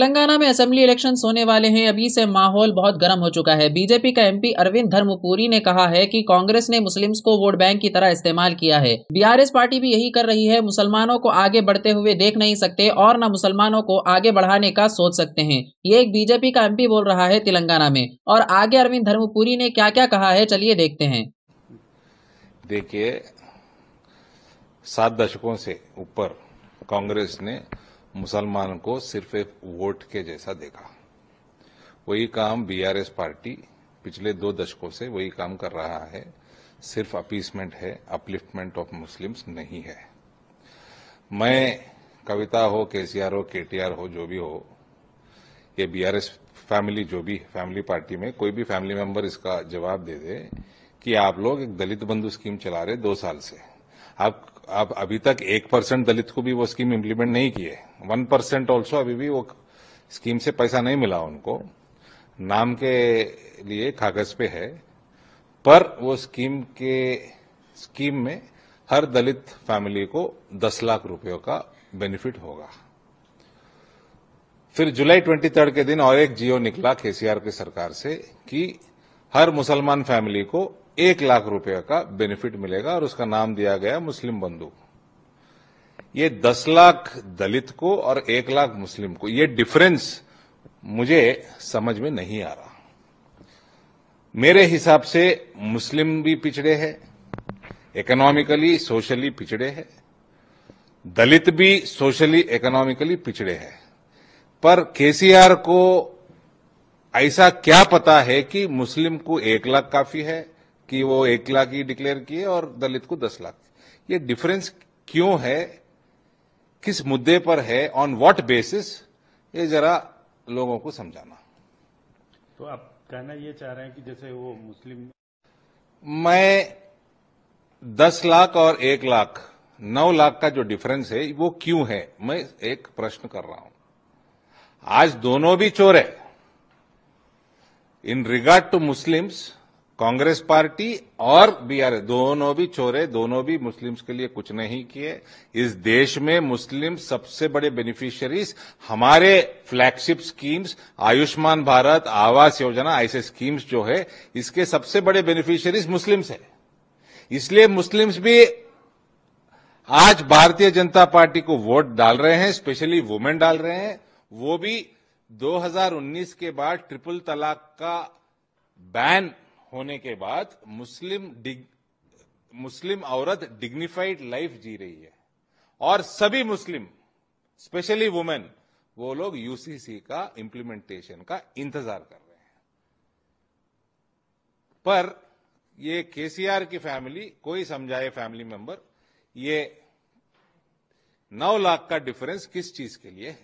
तेलंगाना में assembly election होने वाले हैं अभी से माहौल बहुत गर्म हो चुका है बीजेपी का एमपी अरविंद धर्मपुरी ने कहा है कि कांग्रेस ने मुस्लिम्स को वोट बैंक की तरह इस्तेमाल किया है बीआरएस पार्टी भी यही कर रही है मुसलमानों को आगे बढ़ते हुए देख नहीं सकते और न मुसलमानों को आगे बढ़ाने का सोच सकते हैं ये एक बीजेपी का एम बोल रहा है तेलंगाना में और आगे अरविंद धर्मपुरी ने क्या क्या कहा है चलिए देखते हैं देखिए सात दशकों से ऊपर कांग्रेस ने मुसलमान को सिर्फ एक वोट के जैसा देखा वही काम बीआरएस पार्टी पिछले दो दशकों से वही काम कर रहा है सिर्फ अपीसमेंट है अपलिफ्टमेंट ऑफ मुस्लिम्स नहीं है मैं कविता हो केसीआर हो केटीआर हो जो भी हो ये बीआरएस फैमिली जो भी फैमिली पार्टी में कोई भी फैमिली मेंबर इसका जवाब दे दे कि आप लोग एक दलित बंधु स्कीम चला रहे दो साल से आप आप अभी तक एक परसेंट दलित को भी वो स्कीम इम्प्लीमेंट नहीं किए वन परसेंट ऑल्सो अभी भी वो स्कीम से पैसा नहीं मिला उनको नाम के लिए कागज पे है पर वो स्कीम के स्कीम में हर दलित फैमिली को दस लाख रुपयों का बेनिफिट होगा फिर जुलाई ट्वेंटी थर्ड के दिन और एक जियो निकला केसीआर की सरकार से कि हर मुसलमान फैमिली को एक लाख रुपए का बेनिफिट मिलेगा और उसका नाम दिया गया मुस्लिम बंधु ये दस लाख दलित को और एक लाख मुस्लिम को ये डिफरेंस मुझे समझ में नहीं आ रहा मेरे हिसाब से मुस्लिम भी पिछड़े हैं इकोनॉमिकली सोशली पिछड़े हैं दलित भी सोशली इकोनॉमिकली पिछड़े हैं पर केसीआर को ऐसा क्या पता है कि मुस्लिम को एक लाख काफी है कि वो एक लाख ही डिक्लेयर किए और दलित को दस लाख ये डिफरेंस क्यों है किस मुद्दे पर है ऑन व्हाट बेसिस ये जरा लोगों को समझाना तो आप कहना ये चाह रहे हैं कि जैसे वो मुस्लिम मैं दस लाख और एक लाख नौ लाख का जो डिफरेंस है वो क्यों है मैं एक प्रश्न कर रहा हूं आज दोनों भी चोर है in regard to Muslims Congress party और बीआरएस दोनों भी छोरे दोनों भी मुस्लिम्स के लिए कुछ नहीं किए इस देश में मुस्लिम सबसे बड़े बेनिफिशियरीज हमारे फ्लैगशिप स्कीम्स आयुष्मान भारत आवास योजना ऐसे स्कीम्स जो है इसके सबसे बड़े बेनिफिशियरीज मुस्लिम्स है इसलिए मुस्लिम्स भी आज भारतीय जनता पार्टी को वोट डाल रहे हैं स्पेशली वुमेन डाल रहे हैं वो भी 2019 के बाद ट्रिपल तलाक का बैन होने के बाद मुस्लिम डिग, मुस्लिम औरत डिग्निफाइड लाइफ जी रही है और सभी मुस्लिम स्पेशली वुमेन वो लोग यूसीसी का इंप्लीमेंटेशन का इंतजार कर रहे हैं पर ये केसीआर की फैमिली कोई समझाए फैमिली मेंबर ये नौ लाख का डिफरेंस किस चीज के लिए है